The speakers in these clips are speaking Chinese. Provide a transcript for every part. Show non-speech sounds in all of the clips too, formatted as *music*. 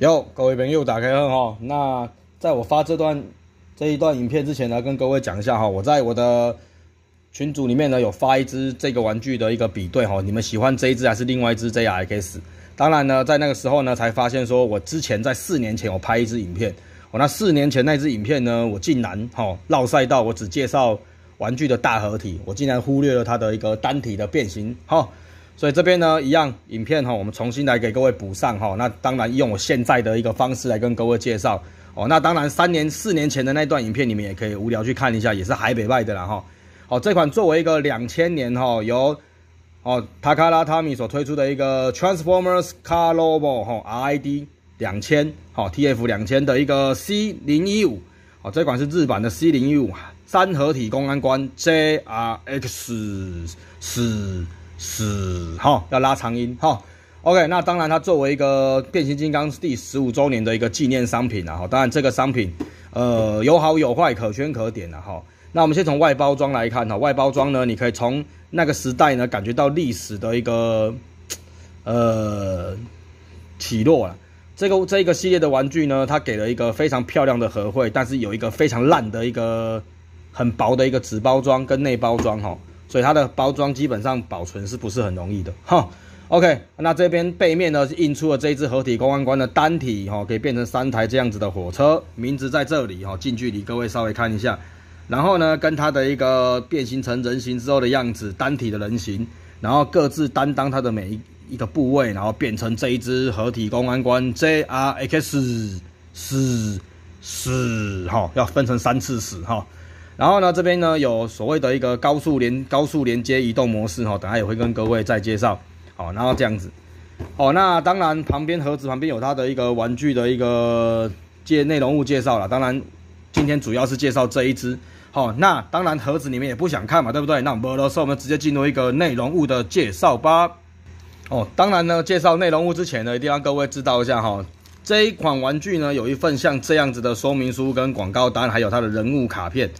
哟，各位朋友，打开哈。那在我发这段这一段影片之前呢，跟各位讲一下哈。我在我的群组里面呢，有发一支这个玩具的一个比对哈。你们喜欢这一支还是另外一支 ZRX？当然呢，在那个时候呢，才发现说我之前在四年前我拍一支影片，我那四年前那支影片呢，我竟然哈绕赛道，我只介绍玩具的大合体，我竟然忽略了它的一个单体的变形哈。所以这边呢，一样影片哈，我们重新来给各位补上哈。那当然用我现在的一个方式来跟各位介绍哦。那当然三年四年前的那段影片，你们也可以无聊去看一下，也是海北卖的啦哈。好，这款作为一个两千年哈由哦塔卡拉塔米所推出的一个 Transformers Car r o b o 哈 R I D 两千哈 T F 两千的一个 C 零一五，哦，这款是日版的 C 零一五三合体公安官 J R X 四。是哈，要拉长音哈。OK，那当然，它作为一个变形金刚第十五周年的一个纪念商品了哈。当然，这个商品呃有好有坏，可圈可点的哈。那我们先从外包装来看哈，外包装呢，你可以从那个时代呢感觉到历史的一个呃起落了。这个这一个系列的玩具呢，它给了一个非常漂亮的盒绘，但是有一个非常烂的一个很薄的一个纸包装跟内包装哈。所以它的包装基本上保存是不是很容易的？哈，OK，那这边背面呢印出了这一只合体公安官的单体，哈，可以变成三台这样子的火车，名字在这里，哈，近距离各位稍微看一下。然后呢，跟它的一个变形成人形之后的样子，单体的人形，然后各自担当它的每一一个部位，然后变成这一只合体公安官，J R X，死死，哈，要分成三次死，哈。然后呢，这边呢有所谓的一个高速连高速连接移动模式哈，等下也会跟各位再介绍好。然后这样子，哦，那当然旁边盒子旁边有它的一个玩具的一个介内容物介绍了。当然，今天主要是介绍这一只好。那当然盒子里面也不想看嘛，对不对？那不啰嗦，我们直接进入一个内容物的介绍吧。哦，当然呢，介绍内容物之前呢，一定要各位知道一下哈，这一款玩具呢有一份像这样子的说明书跟广告单，还有它的人物卡片。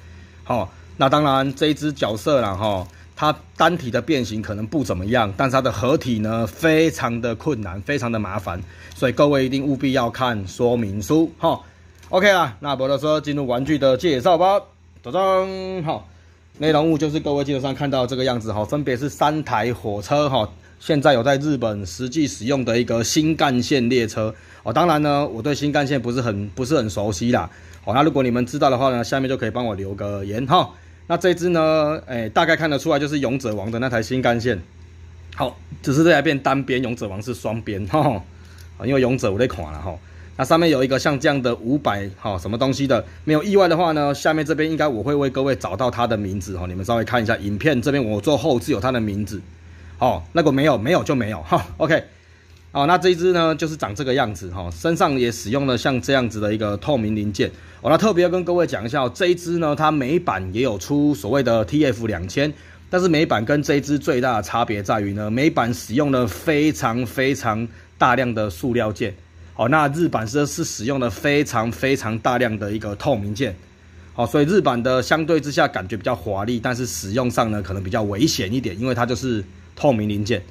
哦，那当然，这一只角色了哈，它单体的变形可能不怎么样，但是它的合体呢，非常的困难，非常的麻烦，所以各位一定务必要看说明书哈。OK 啊，那摩托车进入玩具的介绍吧，走走，好，内容物就是各位镜头上看到这个样子哈，分别是三台火车哈。现在有在日本实际使用的一个新干线列车哦，当然呢，我对新干线不是很不是很熟悉啦。哦，那如果你们知道的话呢，下面就可以帮我留个言哈。那这支呢，哎，大概看得出来就是勇者王的那台新干线。好，只是这台变单边，勇者王是双边哈，因为勇者我那垮了哈。那上面有一个像这样的五百哈什么东西的，没有意外的话呢，下面这边应该我会为各位找到它的名字哈。你们稍微看一下影片这边，我做后置有它的名字。哦，那个没有，没有就没有 *laughs* 哈。OK，好，那这一只呢，就是长这个样子哈，身上也使用了像这样子的一个透明零件。哦，那特别要跟各位讲一下哦，这一只呢，它美版也有出所谓的 TF 两千，但是美版跟这一只最大的差别在于呢，美版使用了非常非常大量的塑料件。哦，那日版是是使用了非常非常大量的一个透明件。哦，所以日版的相对之下感觉比较华丽，但是使用上呢，可能比较危险一点，因为它就是。透明零件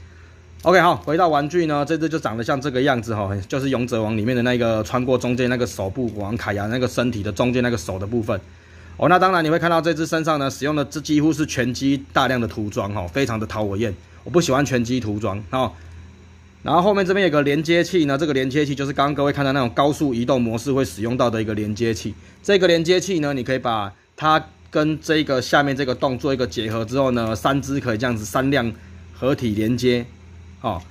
，OK，好，回到玩具呢，这只就长得像这个样子哈，就是勇者王里面的那个穿过中间那个手部王凯亚那个身体的中间那个手的部分哦。那当然你会看到这只身上呢使用的这几乎是拳击大量的涂装哈，非常的讨我厌，我不喜欢拳击涂装哈。然后后面这边有个连接器呢，这个连接器就是刚刚各位看到那种高速移动模式会使用到的一个连接器。这个连接器呢，你可以把它跟这个下面这个洞做一个结合之后呢，三只可以这样子，三辆。合体连接，哦，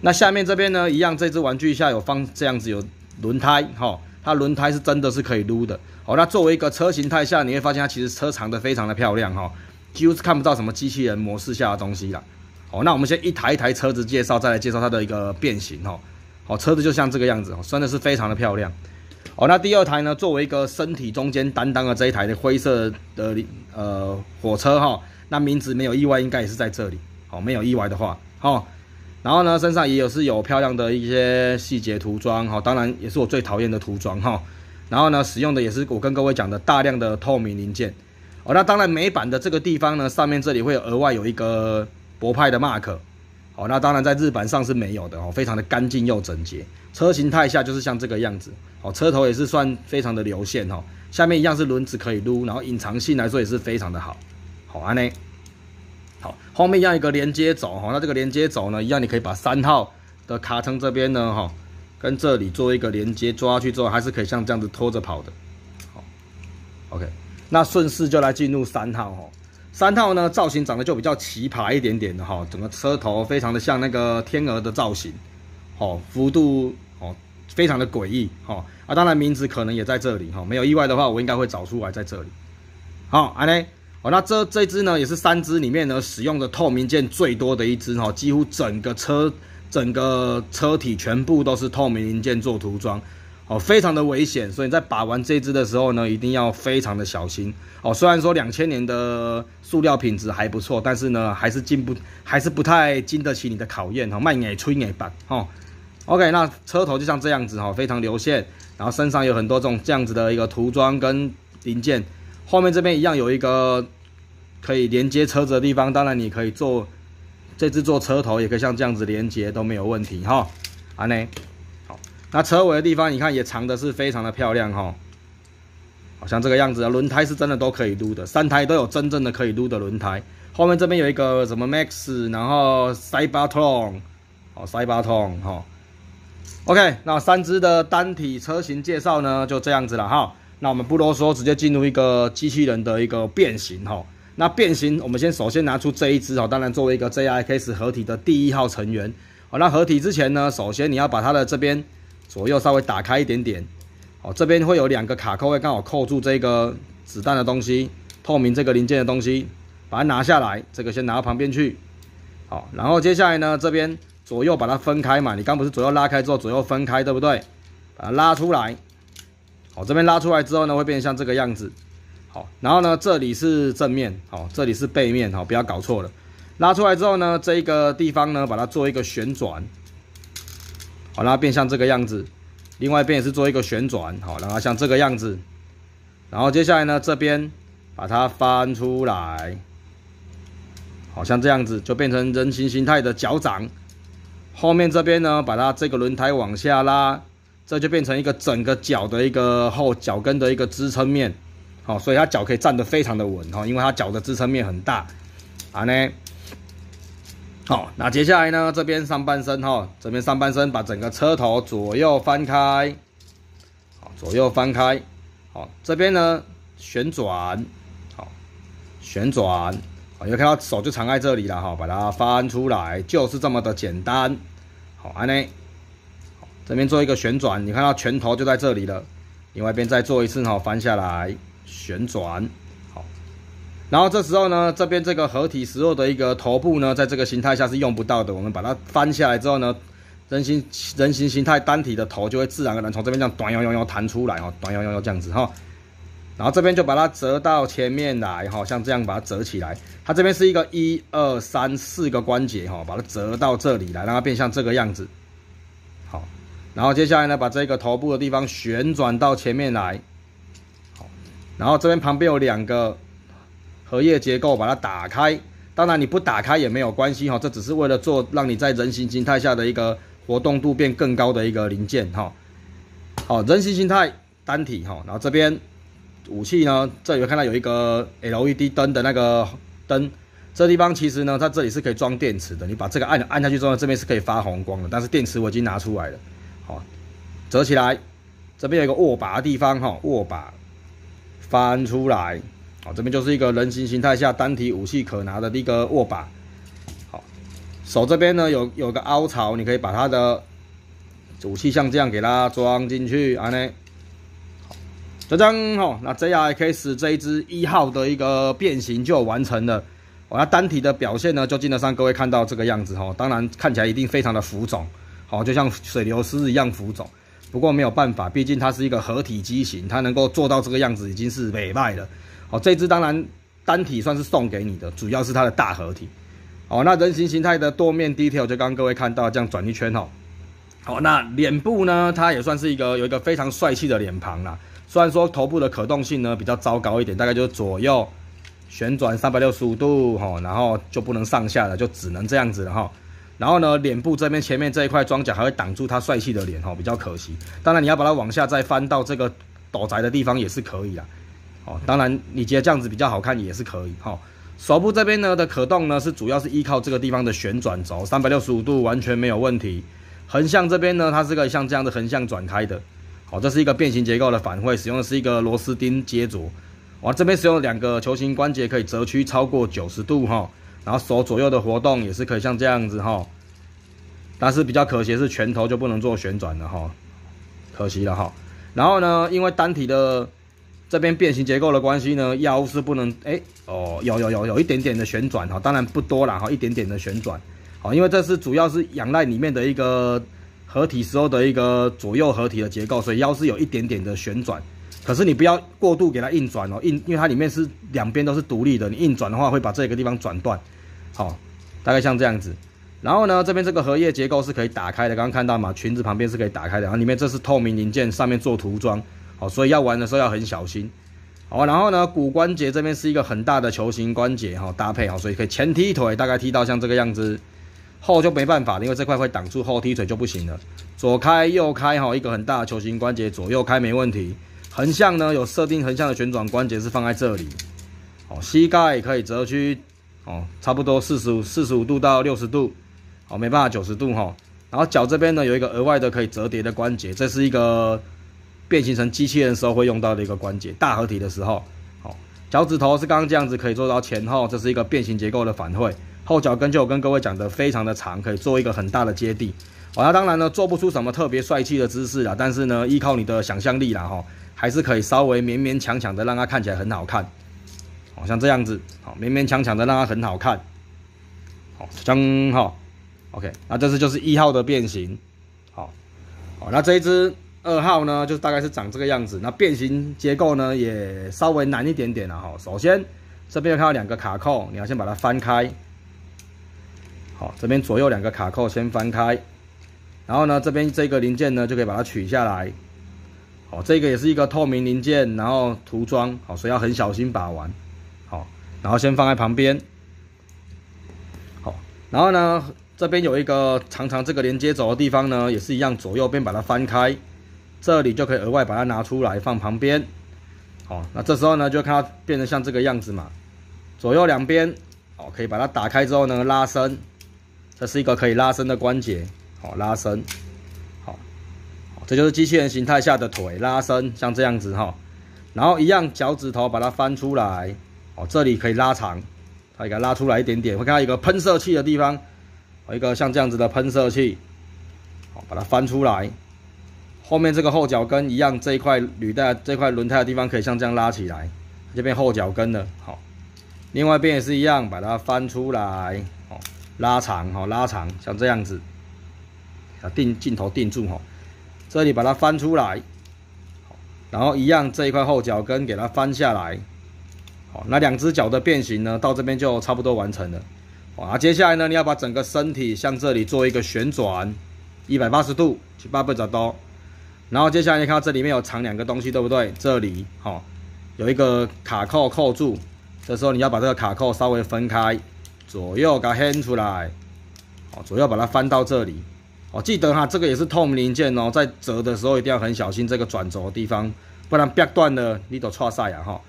那下面这边呢，一样，这只玩具下有放这样子有轮胎，哈，它轮胎是真的是可以撸的，哦，那作为一个车形态下，你会发现它其实车长的非常的漂亮，哈，几乎是看不到什么机器人模式下的东西了，好，那我们先一台一台车子介绍，再来介绍它的一个变形，哈，好，车子就像这个样子，哦，真的是非常的漂亮，哦，那第二台呢，作为一个身体中间担当的这一台的灰色的呃火车，哈，那名字没有意外应该也是在这里。哦，没有意外的话，哈，然后呢，身上也有是有漂亮的一些细节涂装，哈，当然也是我最讨厌的涂装，哈，然后呢，使用的也是我跟各位讲的大量的透明零件，哦，那当然美版的这个地方呢，上面这里会额外有一个博派的 mark，哦。那当然在日版上是没有的，哦，非常的干净又整洁，车形态下就是像这个样子，哦，车头也是算非常的流线，哈，下面一样是轮子可以撸，然后隐藏性来说也是非常的好，好安嘞。好，后面要一个连接走哈，那这个连接走呢，一样你可以把三号的卡层这边呢哈，跟这里做一个连接，抓去之后还是可以像这样子拖着跑的。好，OK，那顺势就来进入三号哈，三号呢造型长得就比较奇葩一点点的哈，整个车头非常的像那个天鹅的造型，好，幅度哦非常的诡异哈，啊当然名字可能也在这里哈，没有意外的话我应该会找出来在这里。好，安嘞。哦，那这这只呢，也是三只里面呢使用的透明件最多的一只哈，几乎整个车整个车体全部都是透明零件做涂装，哦，非常的危险，所以在把玩这只的时候呢，一定要非常的小心哦。虽然说两千年的塑料品质还不错，但是呢还是经不还是不太经得起你的考验哈，卖哪吹哪板哈。OK，那车头就像这样子哈，非常流线，然后身上有很多种这样子的一个涂装跟零件。后面这边一样有一个可以连接车子的地方，当然你可以做这次做车头，也可以像这样子连接都没有问题哈。安呢，好，那车尾的地方你看也藏的是非常的漂亮哈，好像这个样子的轮胎是真的都可以撸的，三台都有真正的可以撸的轮胎。后面这边有一个什么 Max，然后 c y b a t r o n 哦 c y b a t r o n 哈。OK，那三只的单体车型介绍呢就这样子了哈。那我们不多说，直接进入一个机器人的一个变形哈。那变形，我们先首先拿出这一只哈。当然，作为一个 J I K S 合体的第一号成员哦。那合体之前呢，首先你要把它的这边左右稍微打开一点点哦。这边会有两个卡扣，会刚好扣住这个子弹的东西、透明这个零件的东西，把它拿下来，这个先拿到旁边去。好，然后接下来呢，这边左右把它分开嘛。你刚不是左右拉开之后左右分开，对不对？把它拉出来。好，这边拉出来之后呢，会变成像这个样子。好，然后呢，这里是正面，好，这里是背面，好，不要搞错了。拉出来之后呢，这一个地方呢，把它做一个旋转，好，让它变像这个样子。另外一边也是做一个旋转，好，让它像这个样子。然后接下来呢，这边把它翻出来，好，像这样子就变成人形形态的脚掌。后面这边呢，把它这个轮胎往下拉。这就变成一个整个脚的一个后脚跟的一个支撑面，好，所以它脚可以站得非常的稳，哈，因为它脚的支撑面很大，啊呢，好，那接下来呢，这边上半身，哈，这边上半身把整个车头左右翻开，好，左右翻开，好，这边呢旋转，好，旋转，好，因为看到手就藏在这里了，哈，把它翻出来，就是这么的简单，好，安呢。这边做一个旋转，你看到拳头就在这里了。另外一边再做一次哈，翻下来旋转好。然后这时候呢，这边这个合体时候的一个头部呢，在这个形态下是用不到的。我们把它翻下来之后呢，人形人形形态单体的头就会自然而然从这边这样短摇摇摇弹出来哈，短摇摇摇这样子哈。然后这边就把它折到前面来，哈，像这样把它折起来。它这边是一个一二三四个关节哈，把它折到这里来，让它变像这个样子。然后接下来呢，把这个头部的地方旋转到前面来，好，然后这边旁边有两个荷叶结构，把它打开。当然你不打开也没有关系哈，这只是为了做让你在人形形态下的一个活动度变更高的一个零件哈。好，人形形态单体哈，然后这边武器呢，这里看到有一个 LED 灯的那个灯，这地方其实呢，它这里是可以装电池的，你把这个按按下去之后，这边是可以发红光的。但是电池我已经拿出来了。好，折起来，这边有一个握把的地方，哈，握把翻出来，好，这边就是一个人形形态下单体武器可拿的一个握把，好，手这边呢有有个凹槽，你可以把它的武器像这样给它装进去，安呢。好，这噔，哈，那这样也可以使这一只一号的一个变形就完成了，我那单体的表现呢就基本上各位看到这个样子，哈，当然看起来一定非常的浮肿。好，就像水流丝一样浮肿，不过没有办法，毕竟它是一个合体机型，它能够做到这个样子已经是美败了。好，这只当然单体算是送给你的，主要是它的大合体。好，那人形形态的多面 detail 就刚各位看到，这样转一圈哈。好，那脸部呢，它也算是一个有一个非常帅气的脸庞啦。虽然说头部的可动性呢比较糟糕一点，大概就是左右旋转三百六十五度哈，然后就不能上下了，就只能这样子了哈。然后呢，脸部这边前面这一块装甲还会挡住他帅气的脸哈，比较可惜。当然你要把它往下再翻到这个躲宅的地方也是可以的，哦，当然你觉得这样子比较好看也是可以哈。手部这边呢的可动呢是主要是依靠这个地方的旋转轴，三百六十五度完全没有问题。横向这边呢，它是个像这样的横向转开的，好，这是一个变形结构的反馈，使用的是一个螺丝钉接着。哇，这边使用两个球形关节可以折曲超过九十度哈。然后手左右的活动也是可以像这样子哈，但是比较可惜是拳头就不能做旋转了哈，可惜了哈。然后呢，因为单体的这边变形结构的关系呢，腰是不能哎哦有有有有一点点的旋转哈，当然不多了哈，一点点的旋转啊，因为这是主要是仰赖里面的一个合体时候的一个左右合体的结构，所以腰是有一点点的旋转，可是你不要过度给它硬转哦，硬因为它里面是两边都是独立的，你硬转的话会把这个地方转断。好，大概像这样子，然后呢，这边这个荷叶结构是可以打开的，刚刚看到嘛，裙子旁边是可以打开的，然后里面这是透明零件，上面做涂装，好，所以要玩的时候要很小心，好，然后呢，骨关节这边是一个很大的球形关节，哈，搭配好，所以可以前踢腿，大概踢到像这个样子，后就没办法，因为这块会挡住后踢腿就不行了，左开右开哈，一个很大的球形关节，左右开没问题，横向呢有设定横向的旋转关节是放在这里，好，膝盖可以折去。哦，差不多四十五、四十五度到六十度，哦，没办法九十度哈。然后脚这边呢有一个额外的可以折叠的关节，这是一个变形成机器人时候会用到的一个关节。大合体的时候，哦，脚趾头是刚刚这样子可以做到前后，这是一个变形结构的反馈。后脚跟就跟各位讲的非常的长，可以做一个很大的接地。好，那当然呢做不出什么特别帅气的姿势了，但是呢依靠你的想象力啦，哈，还是可以稍微勉勉强强的让它看起来很好看。好像这样子，好，勉勉强强的让它很好看，好，将好 o k 那这只就是一号的变形，好，好，那这一只二号呢，就大概是长这个样子，那变形结构呢也稍微难一点点了哈。首先，这边看到两个卡扣，你要先把它翻开，好，这边左右两个卡扣先翻开，然后呢，这边这个零件呢就可以把它取下来，好，这个也是一个透明零件，然后涂装，好，所以要很小心把玩。好，然后先放在旁边。好，然后呢，这边有一个长长这个连接轴的地方呢，也是一样，左右边把它翻开，这里就可以额外把它拿出来放旁边。好，那这时候呢，就看到变成像这个样子嘛，左右两边，哦，可以把它打开之后呢，拉伸，这是一个可以拉伸的关节。好，拉伸，好，这就是机器人形态下的腿拉伸，像这样子哈，然后一样脚趾头把它翻出来。哦，这里可以拉长，它给它拉出来一点点。会看到一个喷射器的地方，一个像这样子的喷射器，好，把它翻出来。后面这个后脚跟一样，这一块履带、这块轮胎的地方可以像这样拉起来，这边后脚跟的。好，另外一边也是一样，把它翻出来，哦，拉长，哈，拉长，像这样子。啊，定镜头定住，哈，这里把它翻出来，然后一样，这一块后脚跟给它翻下来。好，那两只脚的变形呢，到这边就差不多完成了。哇，接下来呢，你要把整个身体向这里做一个旋转，一百八十度去八倍子刀。然后接下来你看到这里面有藏两个东西，对不对？这里好，有一个卡扣扣住，这时候你要把这个卡扣稍微分开，左右给掀出来。好，左右把它翻到这里。哦，记得哈，这个也是透明零件哦，在折的时候一定要很小心这个转轴的地方，不然掰断了你都错煞呀哈。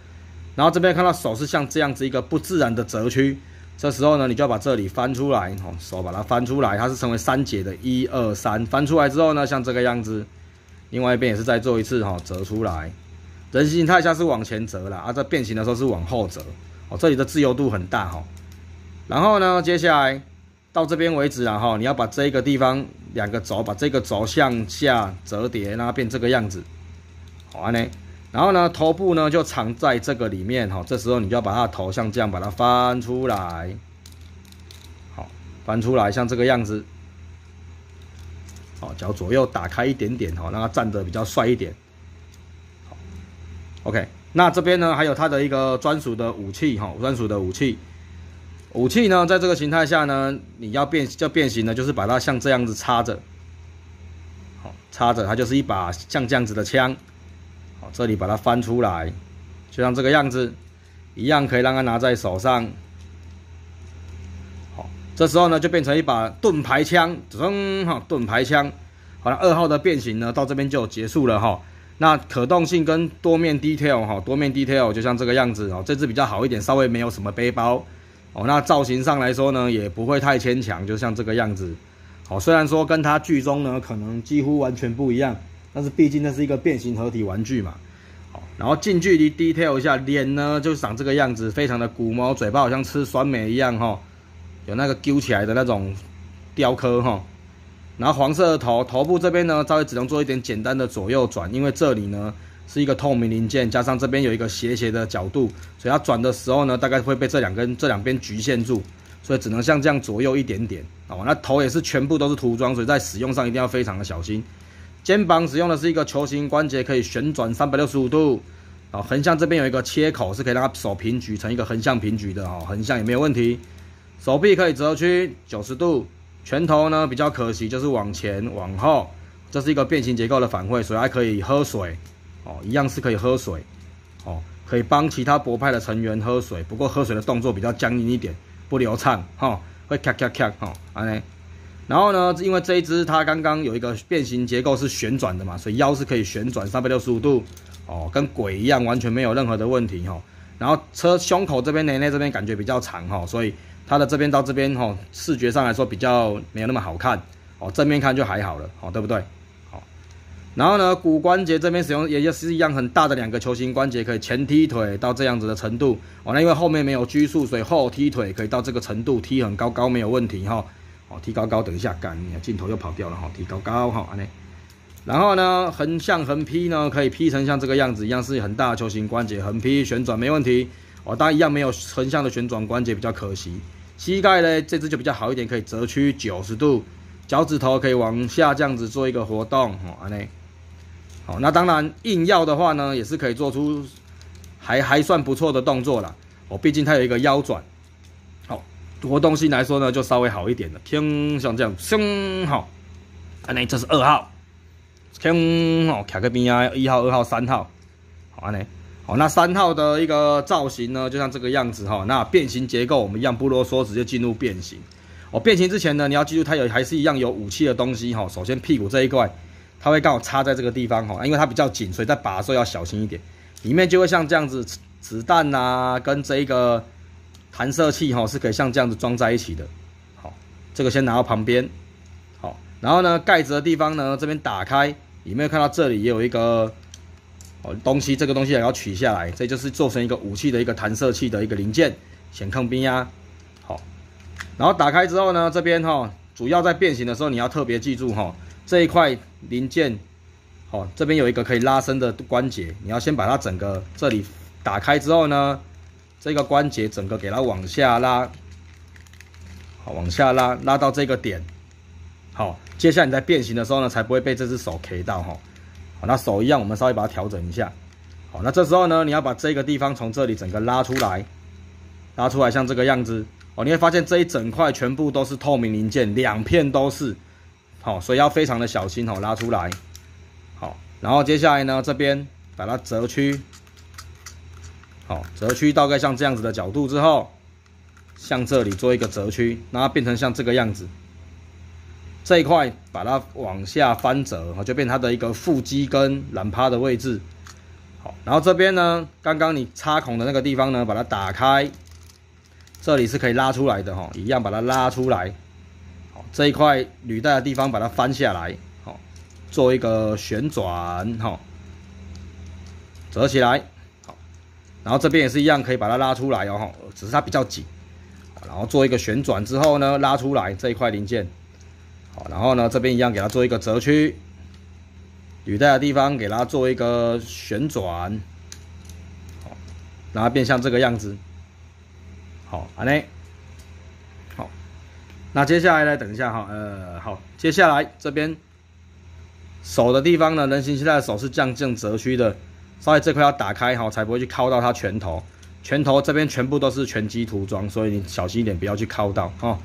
然后这边看到手是像这样子一个不自然的折曲，这时候呢，你就要把这里翻出来，哦，手把它翻出来，它是成为三节的，一二三翻出来之后呢，像这个样子，另外一边也是再做一次，哈，折出来，人形态下是往前折了，啊，在变形的时候是往后折，哦，这里的自由度很大，哈，然后呢，接下来到这边为止，然后你要把这个地方两个轴，把这个轴向下折叠，它变这个样子，好，安内。然后呢，头部呢就藏在这个里面哈。这时候你就要把它的头像这样把它翻出来，好，翻出来像这个样子。好，脚左右打开一点点哈，让它站得比较帅一点。好，OK。那这边呢还有它的一个专属的武器哈，专属的武器。武器呢在这个形态下呢，你要变要变形呢，就是把它像这样子插着，好，插着它就是一把像这样子的枪。这里把它翻出来，就像这个样子，一样可以让它拿在手上。好，这时候呢就变成一把盾牌枪，噌哈，盾牌枪。好了，二号的变形呢到这边就结束了哈。那可动性跟多面 detail 哈，多面 detail 就像这个样子哦。这只比较好一点，稍微没有什么背包哦。那造型上来说呢也不会太牵强，就像这个样子。好，虽然说跟它剧中呢可能几乎完全不一样。但是毕竟那是一个变形合体玩具嘛，好，然后近距离 detail 一下脸呢，就长这个样子，非常的古猫，嘴巴好像吃酸梅一样哈，有那个揪起来的那种雕刻哈，然后黄色的头头部这边呢，稍微只能做一点简单的左右转，因为这里呢是一个透明零件，加上这边有一个斜斜的角度，所以它转的时候呢，大概会被这两根这两边局限住，所以只能像这样左右一点点，哦。那头也是全部都是涂装，所以在使用上一定要非常的小心。肩膀使用的是一个球形关节，可以旋转三百六十五度。哦，横向这边有一个切口，是可以让它手平举成一个横向平举的。哦，横向也没有问题。手臂可以折曲九十度，拳头呢比较可惜，就是往前往后，这是一个变形结构的反馈。所以还可以喝水，哦，一样是可以喝水，哦，可以帮其他博派的成员喝水。不过喝水的动作比较僵硬一点，不流畅，哈，会咔咔咔，哈，安尼。然后呢，因为这一只它刚刚有一个变形结构是旋转的嘛，所以腰是可以旋转三百六十五度，哦，跟鬼一样，完全没有任何的问题哈。然后车胸口这边、内内这边感觉比较长哈，所以它的这边到这边哈，视觉上来说比较没有那么好看哦。正面看就还好了哦，对不对？好，然后呢，骨关节这边使用也就是一样很大的两个球形关节，可以前踢腿到这样子的程度哦。那因为后面没有拘束，所以后踢腿可以到这个程度，踢很高高没有问题哈。哦，提高高，等一下，干，镜头又跑掉了。哈，提高高，哈，安然后呢，横向横劈呢，可以劈成像这个样子一样，是很大的球形关节，横劈旋转没问题。哦，当然一样没有横向的旋转关节比较可惜。膝盖呢，这只就比较好一点，可以折曲九十度，脚趾头可以往下这样子做一个活动。哦，安呢。好，那当然硬要的话呢，也是可以做出还还算不错的动作啦。哦，毕竟它有一个腰转。活动性来说呢，就稍微好一点了。听像这样，好，安内这是二号，听哦，卡边啊，一号、二号、三号，好安好那三号的一个造型呢，就像这个样子哈。那变形结构我们一样不啰嗦，直接进入变形。哦，变形之前呢，你要记住它有还是一样有武器的东西哈。首先屁股这一块，它会刚好插在这个地方哈，因为它比较紧，所以在拔的时候要小心一点。里面就会像这样子，子子弹呐，跟这个。弹射器哈是可以像这样子装在一起的，好，这个先拿到旁边，好，然后呢盖子的地方呢这边打开，有没有看到这里也有一个哦东西，这个东西也要取下来，这就是做成一个武器的一个弹射器的一个零件，显抗冰压。好，然后打开之后呢这边哈主要在变形的时候你要特别记住哈这一块零件，好这边有一个可以拉伸的关节，你要先把它整个这里打开之后呢。这个关节整个给它往下拉，好往下拉，拉到这个点，好，接下来你在变形的时候呢，才不会被这只手 K 到哈。好，那手一样，我们稍微把它调整一下。好，那这时候呢，你要把这个地方从这里整个拉出来，拉出来像这个样子。哦，你会发现这一整块全部都是透明零件，两片都是，好，所以要非常的小心哦，拉出来。好，然后接下来呢，这边把它折曲。好，折曲大概像这样子的角度之后，向这里做一个折曲，让它变成像这个样子。这一块把它往下翻折，哈，就变它的一个腹肌跟懒趴的位置。好，然后这边呢，刚刚你插孔的那个地方呢，把它打开，这里是可以拉出来的哈，一样把它拉出来。好，这一块履带的地方把它翻下来，好，做一个旋转，哈，折起来。然后这边也是一样，可以把它拉出来，哦，只是它比较紧。然后做一个旋转之后呢，拉出来这一块零件。好，然后呢这边一样给它做一个折曲，履带的地方给它做一个旋转。好，然后变像这个样子。好，安内。好，那接下来呢？等一下哈，呃，好，接下来这边手的地方呢，人形机在的手是降降折曲的。所以这块要打开哈，才不会去靠到它拳头。拳头这边全部都是拳击涂装，所以你小心一点，不要去靠到哈。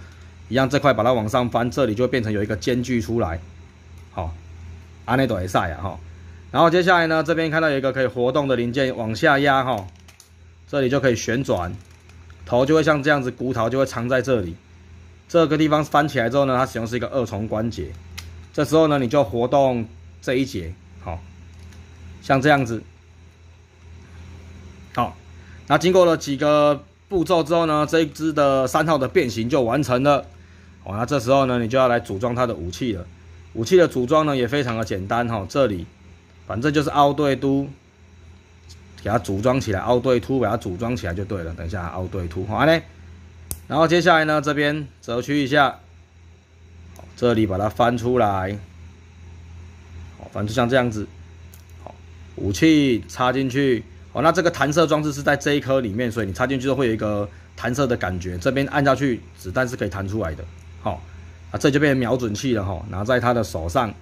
一样这块把它往上翻，这里就变成有一个间距出来。好，阿内朵也晒啊哈。然后接下来呢，这边看到有一个可以活动的零件，往下压哈，这里就可以旋转，头就会像这样子，骨头就会藏在这里。这个地方翻起来之后呢，它使用是一个二重关节。这时候呢，你就活动这一节，好像这样子。好，那经过了几个步骤之后呢，这一支的三号的变形就完成了。哦，那这时候呢，你就要来组装它的武器了。武器的组装呢也非常的简单哈，这里反正就是凹对凸，给它组装起来，凹对凸给它组装起来就对了。等一下，凹对凸，好嘞。然后接下来呢，这边折曲一下，这里把它翻出来，好，反正就像这样子。好，武器插进去。哦，那这个弹射装置是在这一颗里面，所以你插进去之后会有一个弹射的感觉。这边按下去，子弹是可以弹出来的。好，啊这就变成瞄准器了哈，拿在他的手上。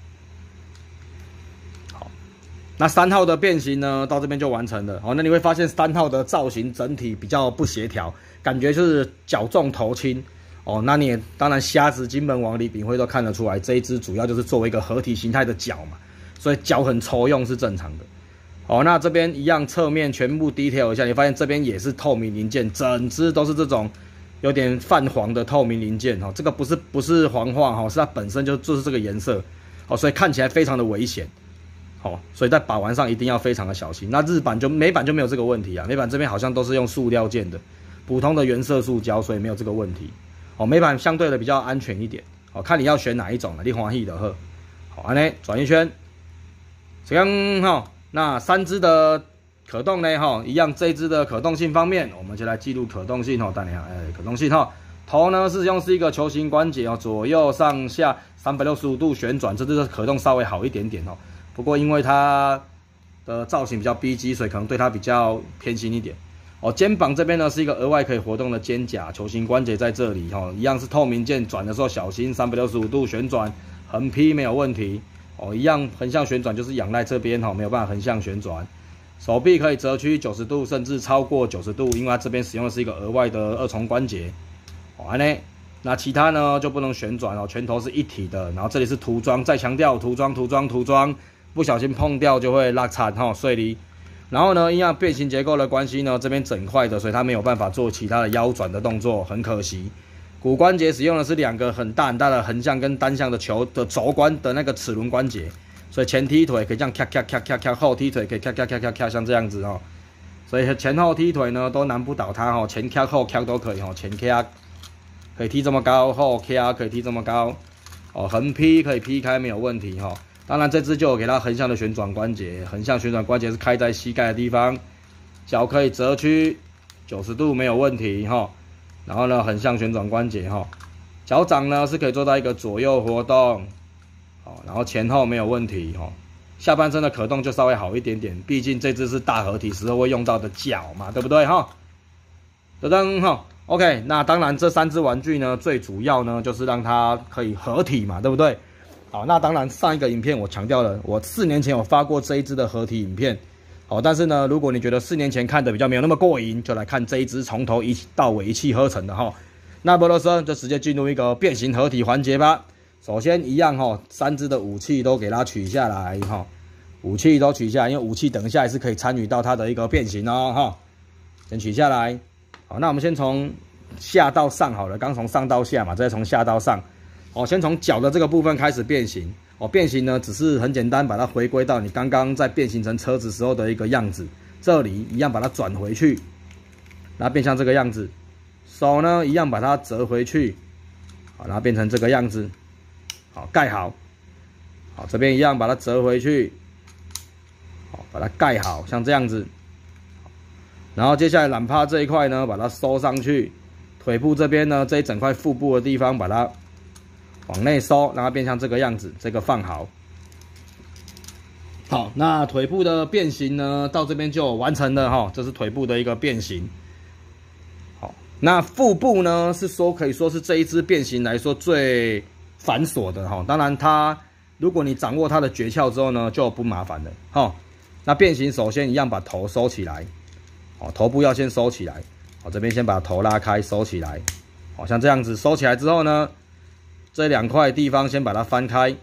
好，那三号的变形呢，到这边就完成了。哦，那你会发现三号的造型整体比较不协调，感觉就是脚重头轻。哦，那你也当然，瞎子金门王李炳辉都看得出来，这一只主要就是作为一个合体形态的脚嘛，所以脚很抽用是正常的。哦，那这边一样，侧面全部 detail 一下，你发现这边也是透明零件，整只都是这种有点泛黄的透明零件哦。这个不是不是黄化哈，是它本身就就是这个颜色，哦，所以看起来非常的危险，哦，所以在把玩上一定要非常的小心。那日版就美版就没有这个问题啊，美版这边好像都是用塑料件的，普通的原色塑胶，所以没有这个问题，哦，美版相对的比较安全一点，哦，看你要选哪一种了，你欢的呵，好，安内转一圈，这样哈。那三只的可动呢？哈，一样，这只的可动性方面，我们就来记录可动性哦。大家哎，可动性哈，头呢是用是一个球形关节哦，左右上下三百六十五度旋转，这只的可动稍微好一点点哦。不过因为它的造型比较逼急，所以可能对它比较偏心一点哦。肩膀这边呢是一个额外可以活动的肩胛球形关节在这里哦，一样是透明件，转的时候小心三百六十五度旋转，横劈没有问题。哦，一样横向旋转就是仰赖这边哈，没有办法横向旋转。手臂可以折曲九十度，甚至超过九十度，因为它这边使用的是一个额外的二重关节。哦，安呢？那其他呢就不能旋转哦。拳头是一体的，然后这里是涂装，再强调涂装涂装涂装，不小心碰掉就会拉残哈碎离。然后呢，因为变形结构的关系呢，这边整块的，所以它没有办法做其他的腰转的动作，很可惜。骨关节使用的是两个很大很大的横向跟单向的球的轴关的那个齿轮关节，所以前踢腿可以这样咔咔咔咔咔，后踢腿可以咔咔咔咔 k 像这样子哦。所以前后踢腿呢都难不倒它哦，前 k 后 k 都可以哦，前 k 可以踢这么高，后 k 可以踢这么高哦，横劈可以劈开没有问题哈。当然这只就给它横向的旋转关节，横向旋转关节是开在膝盖的地方，脚可以折曲九十度没有问题哈。然后呢，横向旋转关节哈，脚掌呢是可以做到一个左右活动，哦，然后前后没有问题哈，下半身的可动就稍微好一点点，毕竟这只是大合体时候会用到的脚嘛，对不对哈？噔噔哈，OK，那当然这三只玩具呢，最主要呢就是让它可以合体嘛，对不对？好，那当然上一个影片我强调了，我四年前有发过这一只的合体影片。哦，但是呢，如果你觉得四年前看的比较没有那么过瘾，就来看这一只从头一到尾一气呵成的哈。那波罗森就直接进入一个变形合体环节吧。首先一样哈，三只的武器都给它取下来哈，武器都取下，因为武器等一下也是可以参与到它的一个变形哦哈。先取下来，好，那我们先从下到上好了，刚从上到下嘛，再从下到上。好，先从脚的这个部分开始变形。哦，变形呢，只是很简单，把它回归到你刚刚在变形成车子时候的一个样子，这里一样把它转回去，然后变像这个样子，手呢一样把它折回去，好，然后变成这个样子，好盖好，好这边一样把它折回去，好把它盖好，像这样子，然后接下来懒帕这一块呢，把它收上去，腿部这边呢这一整块腹部的地方把它。往内收，让它变像这个样子，这个放好。好，那腿部的变形呢，到这边就完成了哈，这是腿部的一个变形。好，那腹部呢，是说可以说是这一只变形来说最繁琐的哈。当然，它如果你掌握它的诀窍之后呢，就不麻烦了哈。那变形首先一样把头收起来，哦，头部要先收起来。哦，这边先把头拉开收起来，好像这样子收起来之后呢。这两块地方先把它翻开，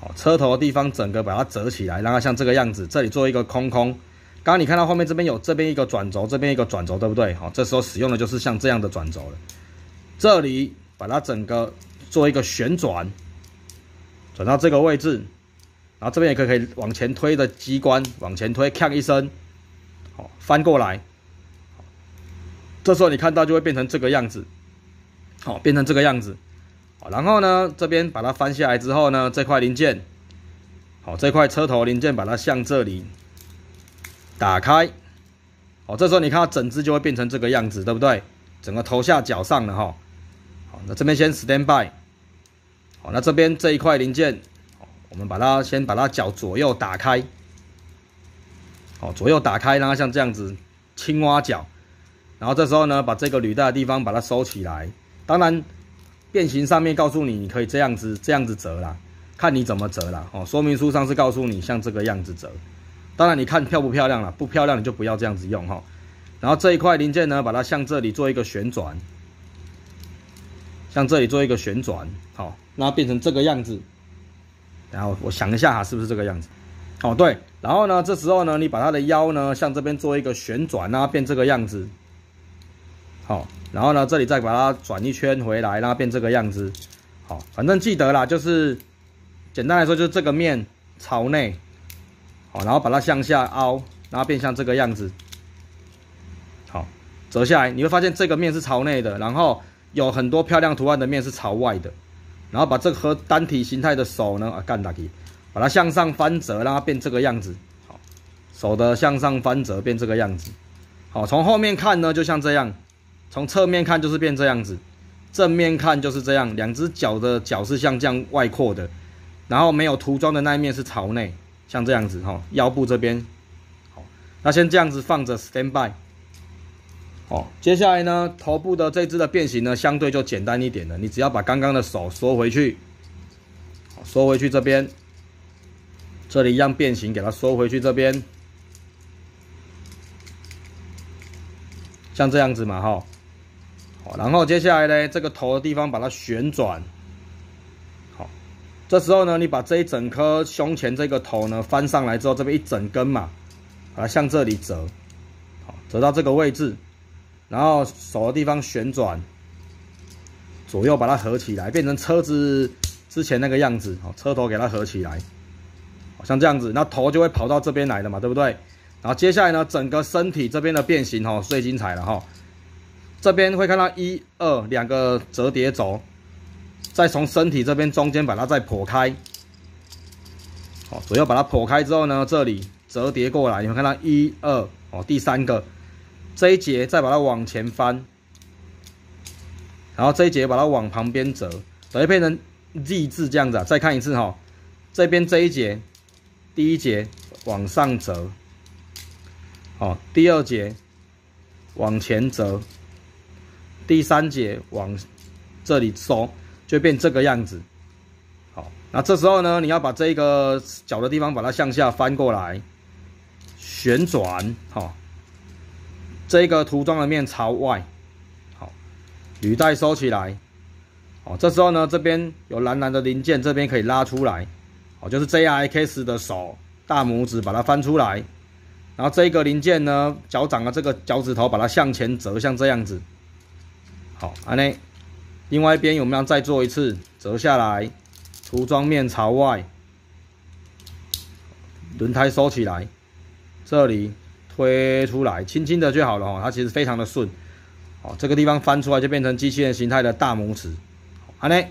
好，车头的地方整个把它折起来，让它像这个样子。这里做一个空空。刚刚你看到后面这边有这边一个转轴，这边一个转轴，对不对？好，这时候使用的就是像这样的转轴了。这里把它整个做一个旋转，转到这个位置，然后这边也可以可以往前推的机关往前推，看一声，好翻过来。这时候你看到就会变成这个样子，好变成这个样子。好，然后呢，这边把它翻下来之后呢，这块零件，好，这块车头零件，把它向这里打开，好，这时候你看到整只就会变成这个样子，对不对？整个头下脚上的哈，好，那这边先 stand by，好，那这边这一块零件，我们把它先把它脚左右打开，好，左右打开，让它像这样子青蛙脚，然后这时候呢，把这个履带的地方把它收起来，当然。变形上面告诉你，你可以这样子这样子折啦，看你怎么折啦哦。说明书上是告诉你像这个样子折，当然你看漂不漂亮了，不漂亮你就不要这样子用哈。然后这一块零件呢，把它向这里做一个旋转，像这里做一个旋转，好，那变成这个样子。然后我想一下哈，是不是这个样子？哦对，然后呢，这时候呢，你把它的腰呢，向这边做一个旋转啊，变这个样子。好，然后呢，这里再把它转一圈回来，让它变这个样子。好，反正记得啦，就是简单来说就是这个面朝内。好，然后把它向下凹，然后变像这个样子。好，折下来你会发现这个面是朝内的，然后有很多漂亮图案的面是朝外的。然后把这颗单体形态的手呢，啊，干打底，把它向上翻折，让它变这个样子。好，手的向上翻折变这个样子。好，从后面看呢，就像这样。从侧面看就是变这样子，正面看就是这样，两只脚的脚是像这样外扩的，然后没有涂装的那一面是朝内，像这样子哈。腰部这边，好，那先这样子放着，stand by。哦，接下来呢，头部的这只的变形呢，相对就简单一点了，你只要把刚刚的手缩回去，缩回去这边，这里一样变形，给它缩回去这边，像这样子嘛哈。然后接下来呢，这个头的地方把它旋转，好，这时候呢，你把这一整颗胸前这个头呢翻上来之后，这边一整根嘛，把它向这里折，好，折到这个位置，然后手的地方旋转，左右把它合起来，变成车子之前那个样子，好，车头给它合起来，好，像这样子，那头就会跑到这边来了嘛，对不对？然后接下来呢，整个身体这边的变形，哈，最精彩了，哈。这边会看到一、二两个折叠轴，再从身体这边中间把它再剖开，好，左右把它剖开之后呢，这里折叠过来，你们看到一、二，哦，第三个这一节再把它往前翻，然后这一节把它往旁边折，等于变成 Z 字这样子啊。再看一次哈，这边这一节，第一节往上折，哦，第二节往前折。第三节往这里收，就变这个样子。好，那这时候呢，你要把这个脚的地方把它向下翻过来，旋转，哈，这个涂装的面朝外。好，履带收起来。哦，这时候呢，这边有蓝蓝的零件，这边可以拉出来。哦，就是 JRX 的手大拇指把它翻出来，然后这个零件呢，脚掌的这个脚趾头把它向前折，像这样子。好，安内，另外一边我们要再做一次，折下来，涂装面朝外，轮胎收起来，这里推出来，轻轻的就好了哈，它其实非常的顺，好，这个地方翻出来就变成机器人形态的大拇指，安内，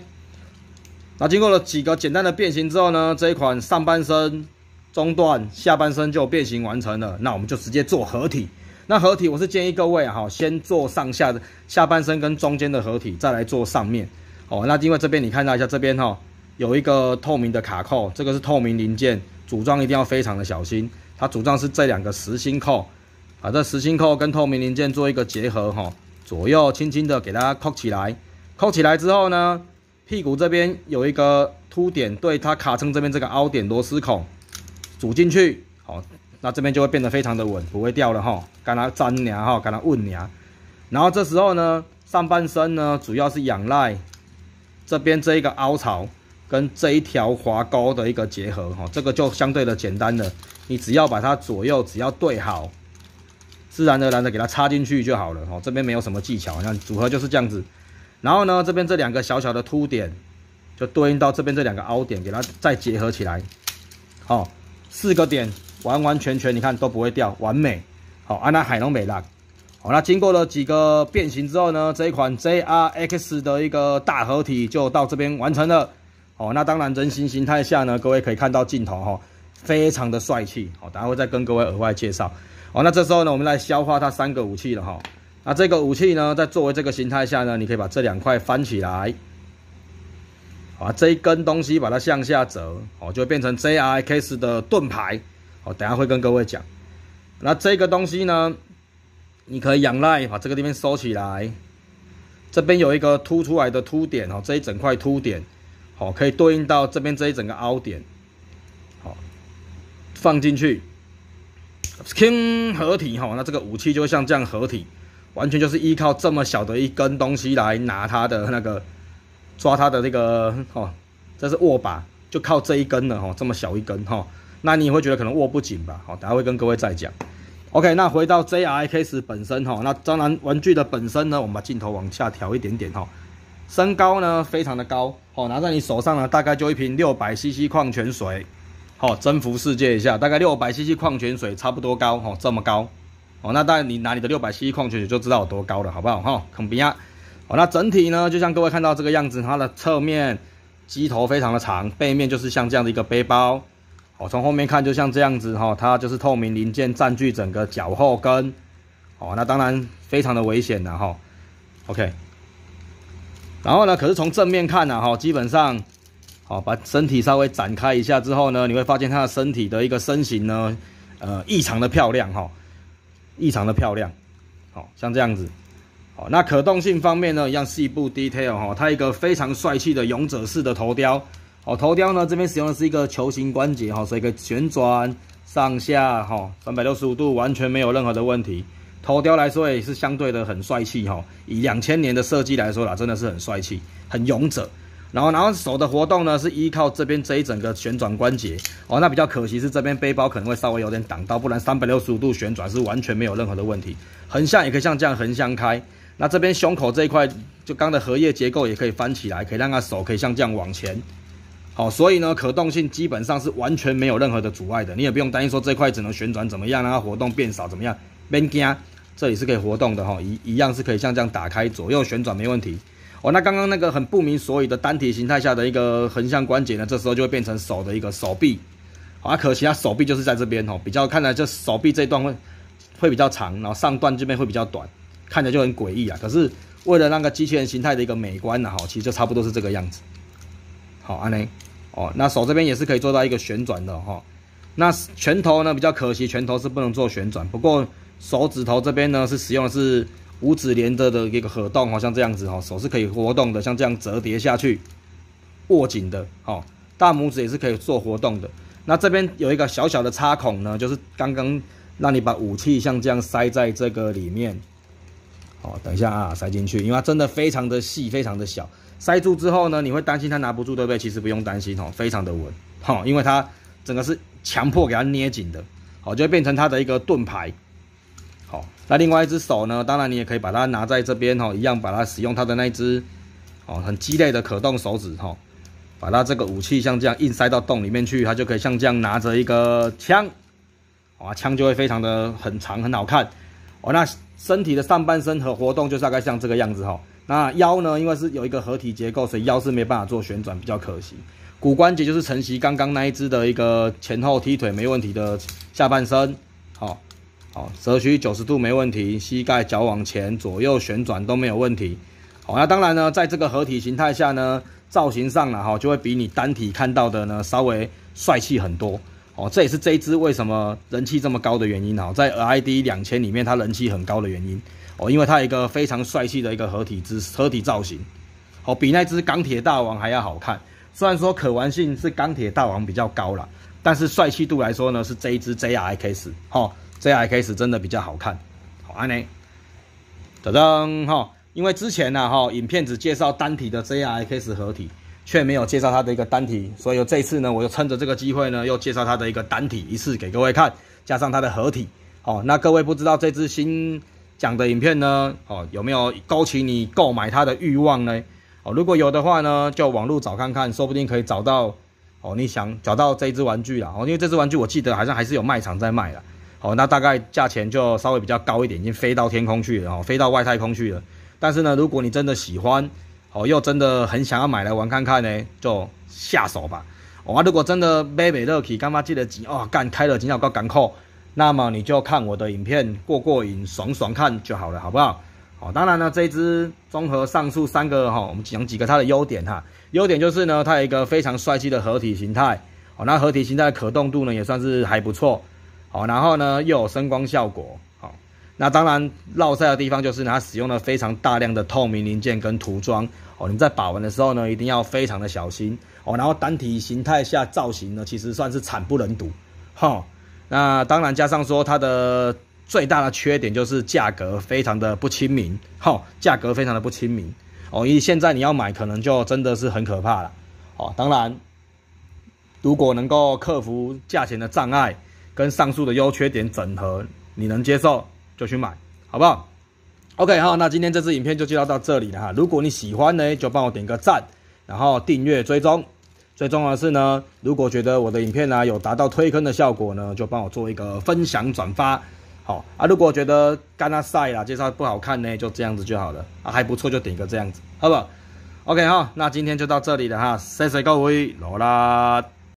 那经过了几个简单的变形之后呢，这一款上半身中段下半身就变形完成了，那我们就直接做合体。那合体我是建议各位哈，先做上下的下半身跟中间的合体，再来做上面。哦，那另外这边你看到一下，这边哈有一个透明的卡扣，这个是透明零件，组装一定要非常的小心。它组装是这两个实心扣，把这实心扣跟透明零件做一个结合哈，左右轻轻的给它扣起来。扣起来之后呢，屁股这边有一个凸点，对，它卡成这边这个凹点螺丝孔，组进去，好。那这边就会变得非常的稳，不会掉了哈。给它粘粘哈，给它稳稳。然后这时候呢，上半身呢主要是仰赖这边这一个凹槽跟这一条滑沟的一个结合哈。这个就相对的简单的，你只要把它左右只要对好，自然而然的给它插进去就好了哈。这边没有什么技巧，像组合就是这样子。然后呢，这边这两个小小的凸点就对应到这边这两个凹点，给它再结合起来。好，四个点。完完全全，你看都不会掉，完美。好，啊那海龙美拉，好，那经过了几个变形之后呢，这一款 JRX 的一个大合体就到这边完成了。好，那当然人形形态下呢，各位可以看到镜头哈，非常的帅气。好，下会再跟各位额外介绍。哦，那这时候呢，我们来消化它三个武器了哈。那这个武器呢，在作为这个形态下呢，你可以把这两块翻起来，啊，这一根东西把它向下折，哦，就变成 JRX 的盾牌。我等下会跟各位讲，那这个东西呢，你可以仰赖，把这个地方收起来，这边有一个凸出来的凸点哦，这一整块凸点，好，可以对应到这边这一整个凹点，好，放进去，n 合体哈，那这个武器就像这样合体，完全就是依靠这么小的一根东西来拿它的那个，抓它的那个，哦，这是握把，就靠这一根了哦，这么小一根哈。那你也会觉得可能握不紧吧？好，下会跟各位再讲。OK，那回到 JRX 本身哈，那当然玩具的本身呢，我们把镜头往下调一点点哈，身高呢非常的高，好拿在你手上呢大概就一瓶六百 CC 矿泉水，好，征服世界一下，大概六百 CC 矿泉水差不多高，哈，这么高，哦，那当然你拿你的六百 CC 矿泉水就知道有多高了，好不好？哈，肯比亚，样。哦，那整体呢就像各位看到这个样子，它的侧面机头非常的长，背面就是像这样的一个背包。哦，从后面看就像这样子哈，它就是透明零件占据整个脚后跟，哦，那当然非常的危险了哈。OK，然后呢，可是从正面看呢，哈，基本上，好，把身体稍微展开一下之后呢，你会发现它的身体的一个身形呢，呃，异常的漂亮哈，异常的漂亮，好像这样子，好，那可动性方面呢，一样是一部 detail 哈，它一个非常帅气的勇者式的头雕。哦，头雕呢？这边使用的是一个球形关节，哈，所以可以旋转上下，哈，三百六十五度完全没有任何的问题。头雕来说也是相对的很帅气，哈，以两千年的设计来说啦，真的是很帅气，很勇者。然后，然后手的活动呢是依靠这边这一整个旋转关节，哦，那比较可惜是这边背包可能会稍微有点挡到，不然三百六十五度旋转是完全没有任何的问题。横向也可以像这样横向开，那这边胸口这一块就刚的荷叶结构也可以翻起来，可以让它手可以像这样往前。好，所以呢，可动性基本上是完全没有任何的阻碍的，你也不用担心说这块只能旋转怎么样，让它活动变少怎么样，没劲，这里是可以活动的哈，一一样是可以像这样打开，左右旋转没问题。哦，那刚刚那个很不明所以的单体形态下的一个横向关节呢，这时候就会变成手的一个手臂，好，可惜它手臂就是在这边哈，比较看来这手臂这一段会会比较长，然后上段这边会比较短，看着就很诡异啊。可是为了那个机器人形态的一个美观呢，哈，其实就差不多是这个样子。好，阿雷。哦，那手这边也是可以做到一个旋转的哈，那拳头呢比较可惜，拳头是不能做旋转。不过手指头这边呢是使用的是五指连着的一个合动哦，像这样子哈，手是可以活动的，像这样折叠下去，握紧的。哦，大拇指也是可以做活动的。那这边有一个小小的插孔呢，就是刚刚让你把武器像这样塞在这个里面。哦，等一下啊，塞进去，因为它真的非常的细，非常的小。塞住之后呢，你会担心它拿不住，对不对？其实不用担心哦，非常的稳，哈，因为它整个是强迫给它捏紧的，好，就变成它的一个盾牌，好，那另外一只手呢，当然你也可以把它拿在这边，哈，一样把它使用它的那一只，哦，很鸡肋的可动手指，哈，把它这个武器像这样硬塞到洞里面去，它就可以像这样拿着一个枪，哇，枪就会非常的很长很好看，哦，那身体的上半身和活动就是大概像这个样子，哈。那腰呢？因为是有一个合体结构，所以腰是没办法做旋转，比较可惜。骨关节就是晨曦刚刚那一只的一个前后踢腿没问题的下半身，好，好，折屈九十度没问题，膝盖脚往前左右旋转都没有问题。好，那当然呢，在这个合体形态下呢，造型上来哈，就会比你单体看到的呢稍微帅气很多哦。这也是这一只为什么人气这么高的原因哦，在 ID 两千里面它人气很高的原因。哦，因为它一个非常帅气的一个合体之合体造型，哦，比那只钢铁大王还要好看。虽然说可玩性是钢铁大王比较高了，但是帅气度来说呢，是这一只 JRX 哈 JRX 真的比较好看。好安内，噔噔哈，因为之前呢哈影片只介绍单体的 JRX 合体，却没有介绍它的一个单体，所以这次呢，我就趁着这个机会呢，又介绍它的一个单体一次给各位看，加上它的合体。哦，那各位不知道这只新。讲的影片呢？哦，有没有勾起你购买它的欲望呢？哦，如果有的话呢，就网络找看看，说不定可以找到哦。你想找到这只玩具啦？哦，因为这只玩具我记得好像还是有卖场在卖啦。哦，那大概价钱就稍微比较高一点，已经飞到天空去了哦，飞到外太空去了。但是呢，如果你真的喜欢，哦，又真的很想要买来玩看看呢，就下手吧。哦啊，如果真的没买乐起，干嘛记得钱哦，干开了紧要够港口。那么你就看我的影片过过瘾、爽爽看就好了，好不好？好，当然呢，这只综合上述三个哈，我们讲几个它的优点哈。优点就是呢，它有一个非常帅气的合体形态，哦，那合体形态可动度呢也算是还不错，好，然后呢又有声光效果，好，那当然绕塞的地方就是它使用了非常大量的透明零件跟涂装，哦，你在把玩的时候呢一定要非常的小心，哦，然后单体形态下造型呢其实算是惨不忍睹，哈。那当然，加上说它的最大的缺点就是价格非常的不亲民，哈，价格非常的不亲民，哦，因为现在你要买可能就真的是很可怕了，哦，当然，如果能够克服价钱的障碍，跟上述的优缺点整合，你能接受就去买，好不好？OK，哈，那今天这支影片就介绍到这里了哈，如果你喜欢呢，就帮我点个赞，然后订阅追踪。最重要的是呢，如果觉得我的影片呢有达到推坑的效果呢，就帮我做一个分享转发，好啊。如果觉得干拉晒啦，介绍不好看呢，就这样子就好了啊，还不错就点个这样子，好不？OK 好哈，那今天就到这里了哈，谢谢各位，罗啦。